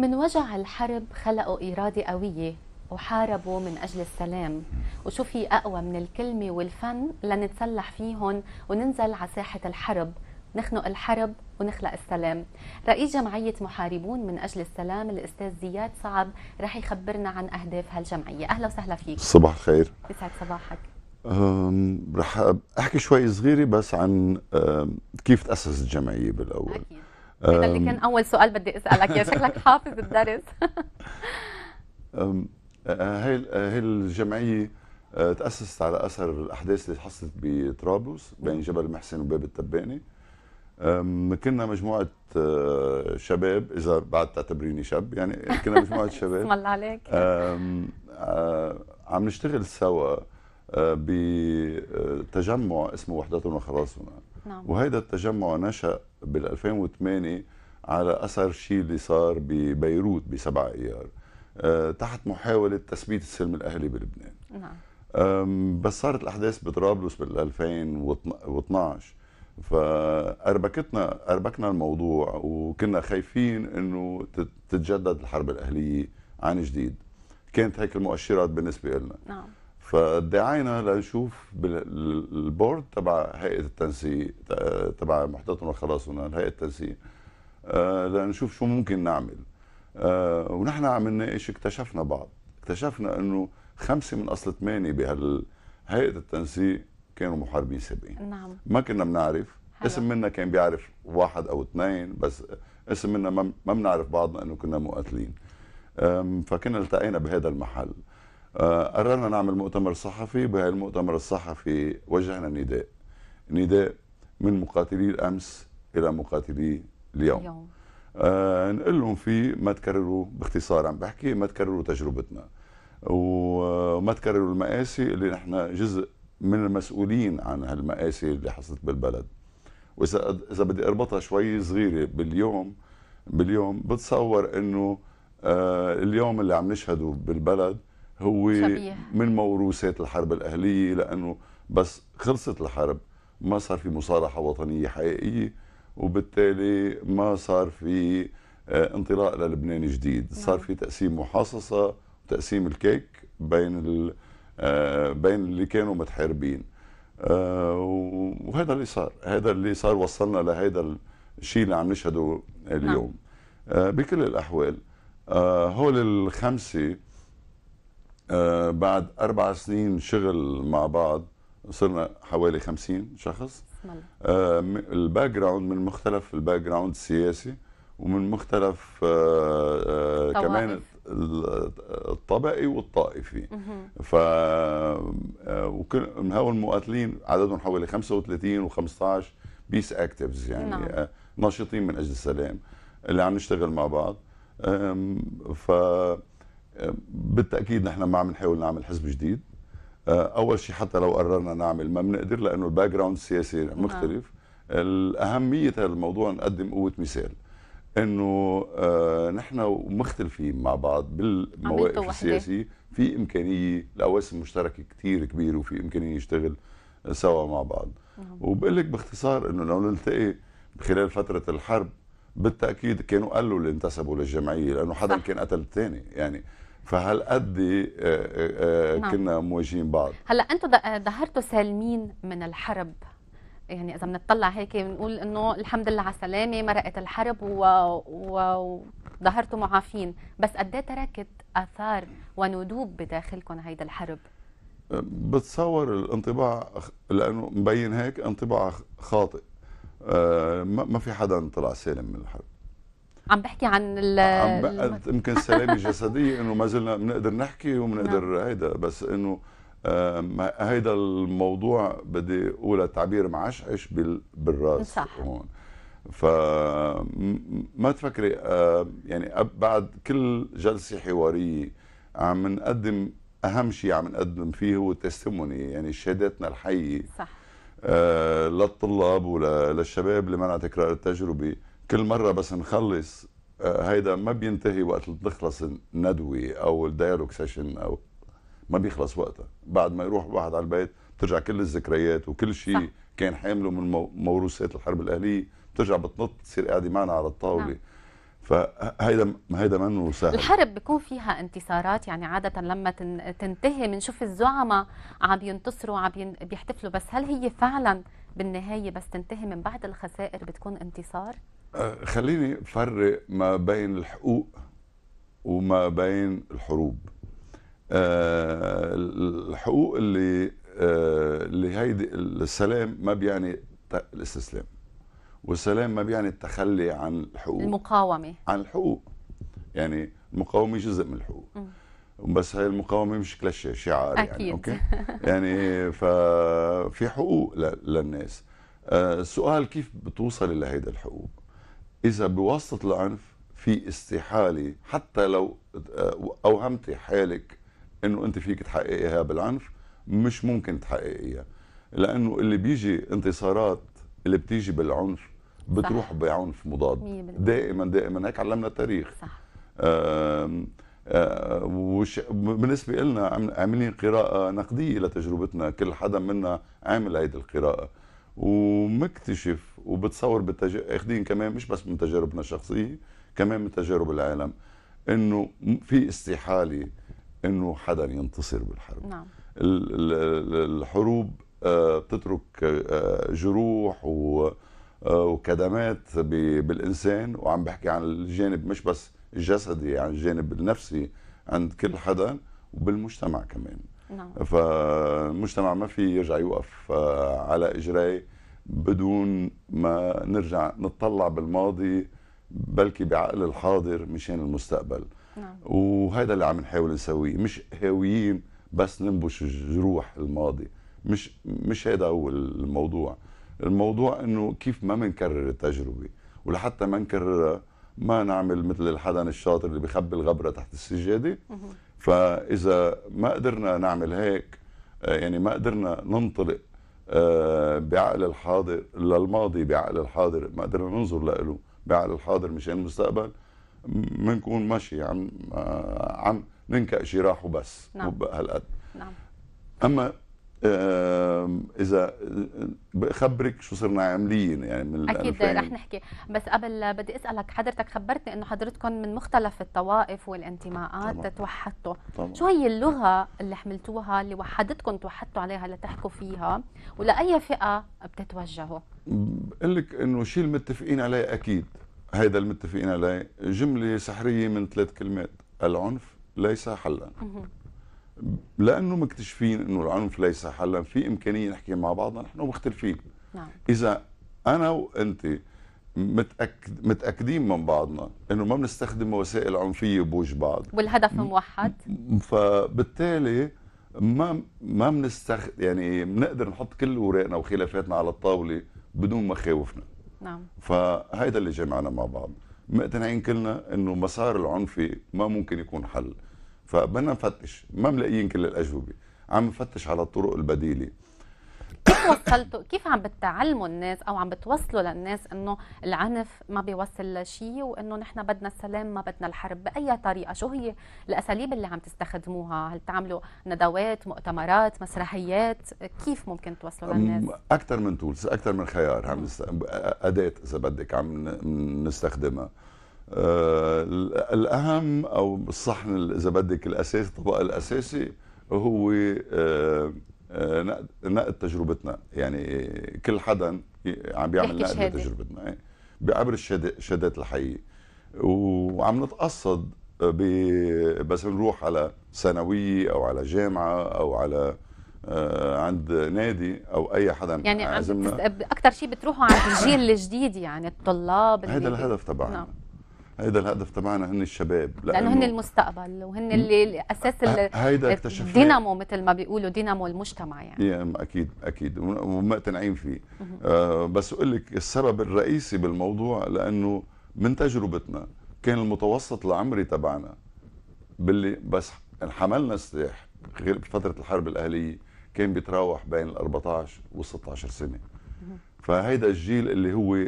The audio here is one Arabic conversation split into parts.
من وجع الحرب خلقوا إرادة قوية وحاربوا من أجل السلام وشو في أقوى من الكلمة والفن لنتسلح فيهم وننزل على ساحة الحرب نخنق الحرب ونخلق السلام رئيس جمعية محاربون من أجل السلام الأستاذ زياد صعب رح يخبرنا عن أهداف هالجمعية أهلا وسهلا فيك صباح الخير يسعد صباحك رح أحكي شوي صغيرة بس عن كيف تأسس الجمعية بالأول أكيد. هذا اللي كان اول سؤال بدي اسالك يا شكلك حافظ الدرس آه، هي آه، هي الجمعيه آه، تاسست على اثر الاحداث اللي حصلت بطرابلس بين جبل المحسن وباب التباني كنا مجموعه شباب اذا بعد تعتبريني شاب يعني كنا مجموعه شباب اسم الله عليك عم نشتغل سوا بتجمع اسمه وحدتنا وخلاصنا نعم. وهذا التجمع نشأ بال2008 على أثر شيء اللي صار ببيروت بسبعة أيار أه تحت محاولة تثبيت السلم الأهلي بلبنان نعم. بس صارت الأحداث بطرابلس بال2012 فأربكتنا أربكنا الموضوع وكنا خايفين أنه تتجدد الحرب الأهلية عن جديد كانت هيك المؤشرات بالنسبة لنا نعم. فدعينا لنشوف البورد تبع هيئه التنسيق تبع محطتنا والخلاص هنا هيئه التنسيق آه، لنشوف شو ممكن نعمل آه، ونحن عم نناقش اكتشفنا بعض اكتشفنا انه خمسه من اصل ثمانيه بهيئه التنسيق كانوا محاربين سابقين نعم ما كنا بنعرف اسم منا كان بيعرف واحد او اثنين بس اسم منا ما بنعرف بعضنا انه كنا مقاتلين فكنا التقينا بهذا المحل آه، قررنا نعمل مؤتمر صحفي بهالمؤتمر الصحفي وجهنا نداء نداء من مقاتلي الامس الى مقاتلي اليوم, اليوم. آه نقول لهم فيه ما تكرروا باختصار عم بحكي ما تكرروا تجربتنا وما تكرروا المآسي اللي نحن جزء من المسؤولين عن هالمآسي اللي حصلت بالبلد واذا اذا بدي اربطها شوي صغيره باليوم باليوم بتصور انه آه اليوم اللي عم نشهده بالبلد هو شبيه. من موروثات الحرب الاهليه لانه بس خلصت الحرب ما صار في مصالحه وطنيه حقيقيه وبالتالي ما صار في آه، انطلاق للبنان جديد نعم. صار في تقسيم محاصصه وتقسيم الكيك بين آه، بين اللي كانوا متحاربين آه، وهذا اللي صار هذا اللي صار وصلنا لهذا الشيء اللي عم نشهده نعم. اليوم بكل الاحوال هول الخمسه آه، بعد اربع سنين شغل مع بعض صرنا حوالي 50 شخص آه، الباك جراوند من مختلف الباك جراوند السياسي ومن مختلف آه، كمان الطبقي والطائفي ف وكل من هول المقاتلين عددهم حوالي 35 و15 بيس اكتيفز يعني نعم. ناشطين من اجل السلام اللي عم نشتغل مع بعض ف بالتاكيد نحن ما عم نحاول نعمل حزب جديد آه، اول شيء حتى لو قررنا نعمل ما بنقدر لانه الباك جراوند السياسي مختلف نعم. الاهميه هذا الموضوع نقدم قوه مثال انه آه، نحن مختلفين مع بعض بالمواقف السياسيه في امكانيه لاواسم مشتركه كثير كبيره وفي امكانيه نشتغل آه، سوا مع بعض نعم. وبقول لك باختصار انه لو نلتقي خلال فتره الحرب بالتاكيد كانوا قالوا اللي انتسبوا للجمعيه لانه حدا كان قتل الثاني يعني فهالقد آه، آه، آه، نعم. كنا مواجهين بعض هلا انتم ظهرتوا سالمين من الحرب يعني اذا بنطلع هيك بنقول انه الحمد لله على السلامه مرقت الحرب وظهرتوا و... معافين بس قد إيه تركت اثار وندوب بداخلكم هيدي الحرب بتصور الانطباع لانه مبين هيك انطباع خاطئ ما في حدا طلع سالم من الحرب عم بحكي عن ال يمكن السلامه الجسديه انه ما زلنا بنقدر نحكي وبنقدر نعم. هيدا بس انه آه، هيدا الموضوع بدي اقول تعبير معشعش بالراس صح هون فما تفكري آه، يعني بعد كل جلسه حواريه عم نقدم اهم شيء عم نقدم فيه هو التستموني يعني شهاداتنا الحيه صح آه للطلاب وللشباب اللي منع تكرار التجربه كل مرة بس نخلص آه، هيدا ما بينتهي وقت بتخلص الندوة أو الديالوج سيشن أو ما بيخلص وقتها بعد ما يروح الواحد على البيت بترجع كل الذكريات وكل شيء كان حامله من موروثات الحرب الأهلية بترجع بتنط تصير قاعدة معنا على الطاولة نعم. فهيدا هيدا منه سهل الحرب بيكون فيها انتصارات يعني عادة لما تنتهي بنشوف الزعماء عم ينتصروا عم بيحتفلوا بس هل هي فعلا بالنهاية بس تنتهي من بعد الخسائر بتكون انتصار؟ خليني افرق ما بين الحقوق وما بين الحروب آه، الحقوق اللي آه، اللي هيدي السلام ما بيعني الاستسلام والسلام ما بيعني التخلي عن الحقوق المقاومه عن الحقوق يعني المقاومه جزء من الحقوق م. بس هاي المقاومه مش كلاشيه شعار يعني أكيد. اوكي يعني ففي حقوق للناس السؤال آه، كيف بتوصل لهيدا الحقوق اذا بواسطه العنف في استحاله حتى لو آه، اوهمتي حالك انه انت فيك تحققيها بالعنف مش ممكن تحققيها لانه اللي بيجي انتصارات اللي بتيجي بالعنف بتروح صح. بعنف مضاد دائما دائما هيك علمنا التاريخ صح آم آم آه، وش بالنسبه لنا عاملين قراءه نقديه لتجربتنا كل حدا منا عامل هيدي القراءه ومكتشف وبتصور بتج... اخذين كمان مش بس من تجاربنا الشخصيه كمان من تجارب العالم انه في استحاله انه حدا ينتصر بالحرب نعم. الحروب آه، بتترك آه، جروح آه، وكدمات بالانسان وعم بحكي عن الجانب مش بس الجسدي عن يعني الجانب النفسي عند كل حدا وبالمجتمع كمان نعم. فالمجتمع ما في يرجع يوقف على اجريه بدون ما نرجع نتطلع بالماضي بلكي بعقل الحاضر مشان المستقبل نعم. وهذا اللي عم نحاول نسويه مش هاويين بس ننبش جروح الماضي مش مش هذا هو الموضوع الموضوع انه كيف ما منكرر التجربه ولحتى ما نكررها ما نعمل مثل الحدن الشاطر اللي بخبي الغبره تحت السجاده فاذا ما قدرنا نعمل هيك آه، يعني ما قدرنا ننطلق آه، بعقل الحاضر للماضي بعقل الحاضر ما قدرنا ننظر له بعقل الحاضر مشان المستقبل بنكون ماشي عم آه، عم ننكأ جراح وبس نعم. هالقد نعم. اما اذا بخبرك شو صرنا عاملين يعني من اكيد رح نحكي بس قبل بدي اسالك حضرتك خبرتني انه حضرتكم من مختلف الطوائف والانتماءات طبعا. توحدتوا طبعا. شو هي اللغه اللي حملتوها اللي وحدتكم توحدتوا عليها لتحكوا فيها ولاي فئه بتتوجهوا بقول لك انه شيء المتفقين عليه اكيد هيدا المتفقين عليه جمله سحريه من ثلاث كلمات العنف ليس حلا لانه مكتشفين انه العنف ليس حلا في امكانيه نحكي مع بعضنا نحن مختلفين نعم. اذا انا وانت متأكد متاكدين من بعضنا انه ما بنستخدم وسائل عنفيه بوج بعض والهدف موحد فبالتالي ما ما بنستخ يعني بنقدر نحط كل اوراقنا وخلافاتنا على الطاوله بدون مخاوفنا نعم فهيدا اللي جمعنا مع بعض مقتنعين كلنا انه مسار العنفي ما ممكن يكون حل فبدنا نفتش ما ملاقيين كل الاجوبه عم نفتش على الطرق البديله كيف وصلتوا كيف عم بتعلموا الناس او عم بتوصلوا للناس انه العنف ما بيوصل لشيء وانه نحن بدنا السلام ما بدنا الحرب باي طريقه شو هي الاساليب اللي عم تستخدموها هل تعملوا ندوات مؤتمرات مسرحيات كيف ممكن توصلوا للناس اكثر من تولز اكثر من خيار عم اداه اذا بدك عم نستخدمها آه الاهم او الصحن اذا بدك الاساسي الطبق الاساسي هو آه آه نقد تجربتنا يعني كل حدا عم بيعمل نقد لتجربتنا إيه. بعبر الشهادات الحيه وعم نتقصد بس نروح على ثانويه او على جامعه او على آه، عند نادي او اي حدا يعني اكثر شيء بتروحوا عند الجيل الجديد يعني الطلاب هذا الهدف تبعنا نعم. هيدا الهدف تبعنا هن الشباب لأنه, لانه هن المستقبل وهن اللي اساس هيدا اكتشفناه دينامو مثل ما بيقولوا دينامو المجتمع يعني إيه، اكيد اكيد ومقتنعين فيه آه بس اقول لك السبب الرئيسي بالموضوع لانه من تجربتنا كان المتوسط العمري تبعنا باللي بس حملنا سلاح غير بفتره الحرب الاهليه كان بيتراوح بين ال 14 وال 16 سنه فهيدا الجيل اللي هو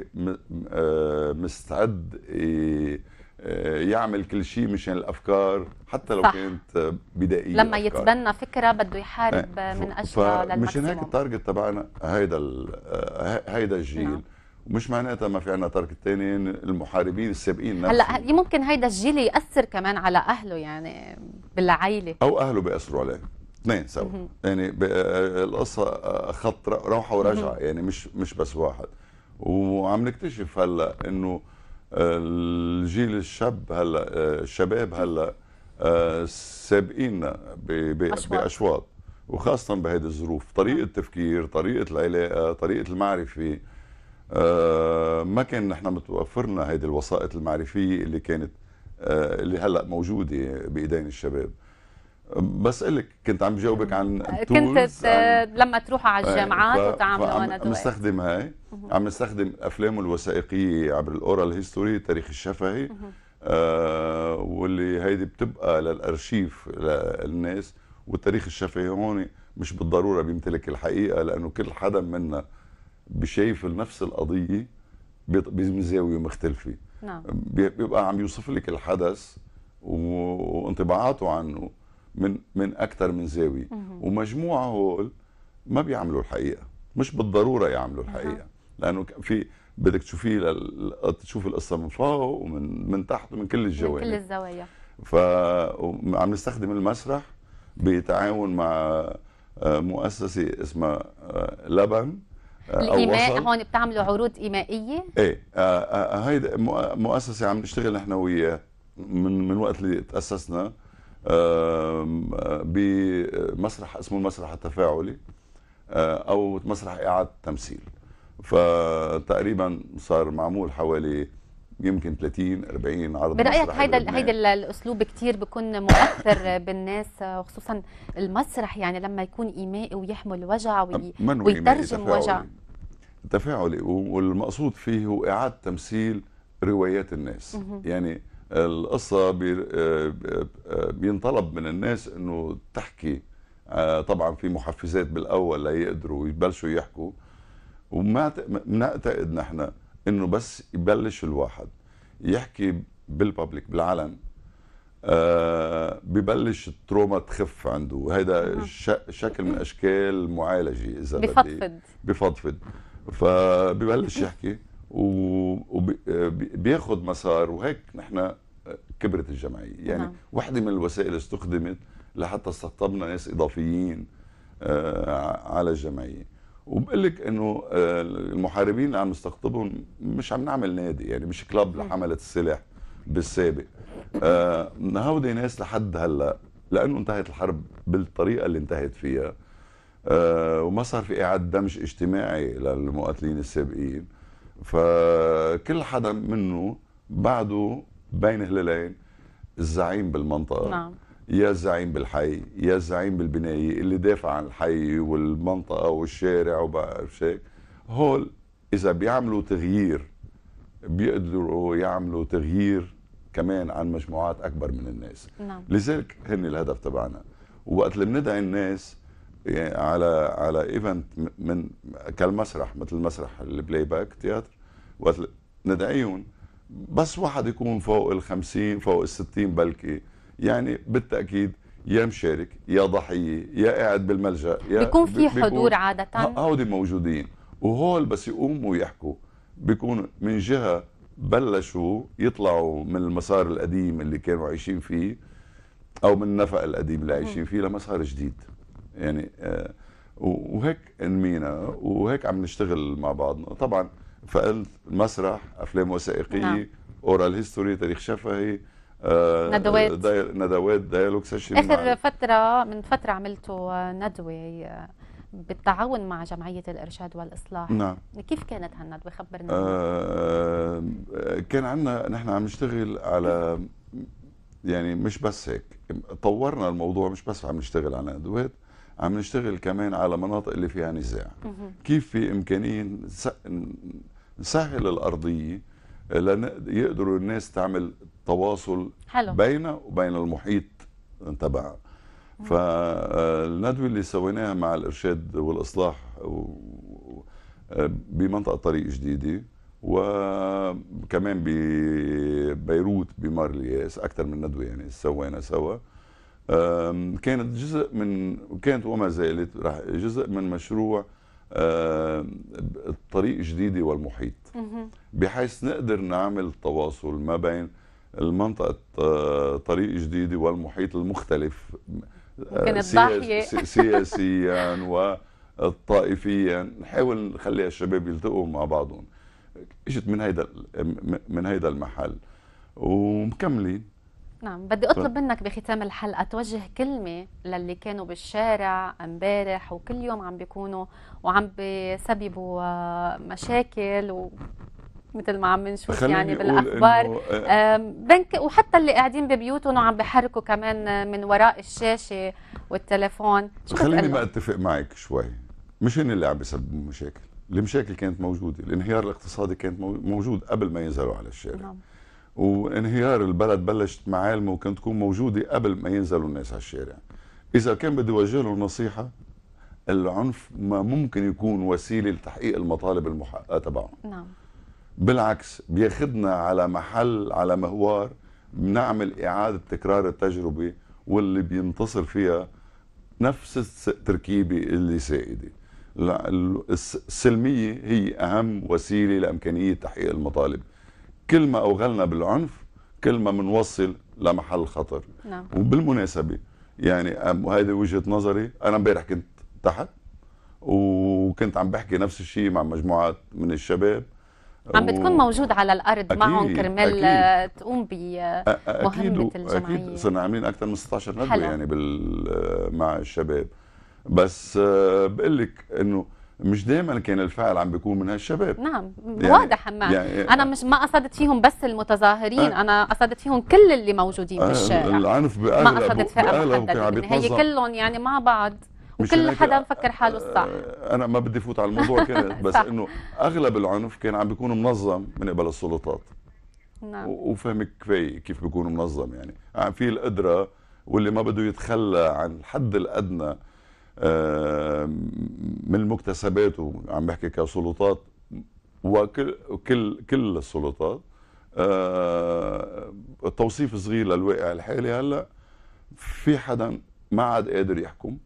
آه، مستعد آه، آه، يعمل كل شيء مشان الافكار حتى لو صح. كانت بدائيه لما الأفكار. يتبنى فكره بده يحارب ف... من اجلها للماكسيموم مشان هيك التارجت تبعنا هيدا ال... هيدا الجيل نعم. ومش معناتها ما في عندنا تارجت ثاني المحاربين السابقين هلا ممكن هيدا الجيل ياثر كمان على اهله يعني بالعائله او اهله بياثروا عليه اثنين سوا يعني آه، القصه آه، خط روحه ورجعه يعني مش مش بس واحد وعم نكتشف هلا انه آه، الجيل الشاب هلا الشباب هلا سابقيننا باشواط وخاصه بهيدي الظروف طريقه التفكير طريقه العلاقه طريقه المعرفه ما كان نحن متوفر لنا هيدي الوسائط المعرفيه اللي كانت اللي هلا موجوده بايدين الشباب بسالك كنت عم بجاوبك عن كنت لما تروح على آه، الجامعات وتعاملوا انا عم نستخدم هاي عم نستخدم افلامه الوثائقيه عبر الاورال هيستوري التاريخ الشفهي آه واللي هيدي بتبقى للارشيف للناس والتاريخ الشفهي هون مش بالضروره بيمتلك الحقيقه لانه كل حدا منا بشايف نفس القضيه بزاويه مختلفه نعم بيبقى عم يوصف لك الحدث وانطباعاته عنه من من اكثر من زاويه ومجموعه هول ما بيعملوا الحقيقه مش بالضروره يعملوا الحقيقه لانه في بدك تشوفي تشوف القصه من فوق ومن من تحت ومن كل الجوانب من كل الزوايا ف عم نستخدم المسرح بتعاون مع آه، مؤسسه اسمها آه، لبن آه، الايماء هون بتعملوا عروض ايمائيه؟ ايه هيدا مؤسسه عم نشتغل نحن وياها من من وقت اللي تاسسنا آه، بمسرح اسمه المسرح التفاعلي آه، او مسرح اعاده تمثيل فتقريبا صار معمول حوالي يمكن 30 40 عرض برايك هيدا هيدا الاسلوب كثير بكون مؤثر بالناس وخصوصا آه، المسرح يعني لما يكون ايمائي ويحمل وجع ويترجم وجع تفاعلي والمقصود فيه هو اعاده تمثيل روايات الناس يعني القصة آه، آه، آه، بينطلب من الناس انه تحكي طبعا في محفزات بالاول ليقدروا يبلشوا يحكوا وما بنعتقد نحن انه بس يبلش الواحد يحكي بالببليك بالعلن ببلش التروما تخف عنده هذا شكل من اشكال معالجه اذا بفضفض بفضفض فببلش يحكي وبياخد آه، مسار وهيك نحن آه، كبرت الجمعيه يعني نعم. واحده من الوسائل استخدمت لحتى استقطبنا ناس اضافيين آه، على الجمعيه وبقول لك انه المحاربين اللي عم نستقطبهم مش عم نعمل نادي يعني مش كلاب نعم. لحمله السلاح بالسابق هودي ناس لحد هلا لانه انتهت الحرب بالطريقه اللي انتهت فيها وما صار في اعاده دمج اجتماعي للمقاتلين السابقين فكل حدا منه بعده بين هلالين الزعيم بالمنطقه نعم. يا الزعيم بالحي يا الزعيم بالبنايه اللي دافع عن الحي والمنطقه والشارع وبعرف هيك هول اذا بيعملوا تغيير بيقدروا يعملوا تغيير كمان عن مجموعات اكبر من الناس نعم. لذلك هن الهدف تبعنا وقت اللي بندعي الناس يعني على على ايفنت من كالمسرح مثل المسرح البلاي باك تياتر وقت ندعيهم بس واحد يكون فوق ال 50 فوق ال 60 بلكي يعني بالتاكيد يا مشارك يا ضحيه يا قاعد بالملجا يا بيكون في حضور عاده هودي موجودين وهول بس يقوموا ويحكوا بيكون من جهه بلشوا يطلعوا من المسار القديم اللي كانوا عايشين فيه او من النفق القديم اللي عايشين فيه لمسار جديد يعني آه، وهيك انمينا وهيك عم نشتغل مع بعضنا طبعا فقلت مسرح افلام وثائقيه نعم. اورال هيستوري تاريخ شفهي آه، ندوات داي... ندوات دايلوج سيشن اخر فتره من فتره عملتوا ندوه آه، بالتعاون مع جمعيه الارشاد والاصلاح نعم كيف كانت هالندوه خبرنا آه كان عندنا نحن عم نشتغل على يعني مش بس هيك طورنا الموضوع مش بس عم نشتغل على ندوات عم نشتغل كمان على مناطق اللي فيها نزاع كيف في إمكانية نسهل الأرضية يقدروا الناس تعمل تواصل حلو. بينها وبين المحيط تبعها فالندوه اللي سويناها مع الارشاد والاصلاح بمنطقه طريق جديده وكمان ببيروت بمار الياس اكثر من ندوه يعني سوينا سوا كانت جزء من كانت وما زالت جزء من مشروع الطريق جديدة والمحيط بحيث نقدر نعمل تواصل ما بين المنطقة آه، طريق جديدة والمحيط المختلف آه، ضاحية سياسيا وطائفيا نحاول نخلي الشباب يلتقوا مع بعضهم اجت من هيدا من هيدا المحل ومكملين نعم بدي أطلب منك بختام الحلقة توجه كلمة للي كانوا بالشارع امبارح وكل يوم عم بيكونوا وعم بيسببوا آه، مشاكل و مثل ما عم نشوف يعني بالاخبار آه، بنك وحتى اللي قاعدين ببيوتهم وعم بحركوا كمان آه، من وراء الشاشه والتليفون شو خليني ما اتفق معك شوي مش هن اللي عم بيسببوا مشاكل المشاكل كانت موجوده الانهيار الاقتصادي كانت موجود قبل ما ينزلوا على الشارع نعم. وانهيار البلد بلشت معالمه وكانت تكون موجوده قبل ما ينزلوا الناس على الشارع اذا كان بدي وجه له نصيحه العنف ما ممكن يكون وسيله لتحقيق المطالب المحققه آه، تبعه. نعم بالعكس بياخذنا على محل على مهوار بنعمل اعاده تكرار التجربه واللي بينتصر فيها نفس التركيبه اللي سائده السلميه هي اهم وسيله لامكانيه تحقيق المطالب كل ما اوغلنا بالعنف كل ما بنوصل لمحل خطر نعم. وبالمناسبه يعني هذه وجهه نظري انا امبارح كنت تحت وكنت عم بحكي نفس الشيء مع مجموعات من الشباب عم بتكون موجود على الارض أكيد معهم كرمال آه، أكيد تقوم بمهمه الجمعيه اكيد صرنا عاملين اكثر من 16 ندوه يعني بال آه، مع الشباب بس آه، بقول لك انه مش دائما كان الفعل عم بيكون من هالشباب نعم يعني واضح ما يعني إيه. انا مش ما قصدت فيهم بس المتظاهرين آه انا قصدت فيهم كل اللي موجودين آه بالشارع العنف بأغلب ما قصدت فئه محدده هي كلهم يعني مع بعض وكل حدا آه، مفكر حاله الصح آه، انا ما بدي فوت على الموضوع كده بس انه اغلب العنف كان عم بيكون منظم من قبل السلطات نعم وفهمك كفايه كيف بيكون منظم يعني آه، في القدره واللي ما بده يتخلى عن الحد الادنى آه، من مكتسباته عم بحكي كسلطات وكل كل كل السلطات آه، توصيف صغير للواقع الحالي هلا في حدا ما عاد قادر يحكم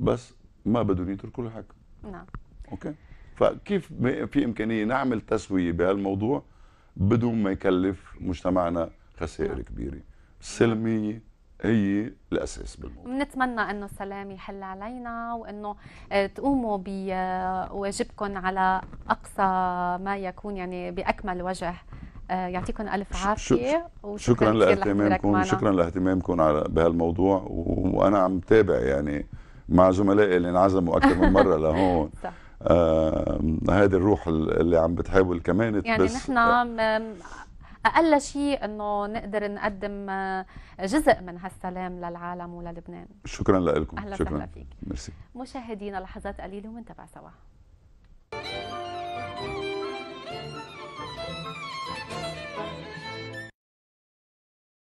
بس ما بدهم يتركوا الحكم نعم اوكي فكيف في امكانيه نعمل تسويه بهالموضوع بدون ما يكلف مجتمعنا خسائر نعم. كبيره سلميه هي الاساس بالموضوع بنتمنى انه السلام يحل علينا وانه آه، تقوموا بواجبكم على اقصى ما يكون يعني باكمل وجه آه، يعطيكم الف عافيه شكرا لاهتمامكم شكرا لاهتمامكم على بهالموضوع وانا عم تابع يعني مع زملائي اللي انعزموا اكثر من مره لهون آه الروح اللي عم بتحاول كمان يعني نحن اقل شيء انه نقدر نقدم آه، جزء من هالسلام للعالم وللبنان شكرا لكم شكرا فيك ميرسي مشاهدينا لحظات قليله ونتابع سوا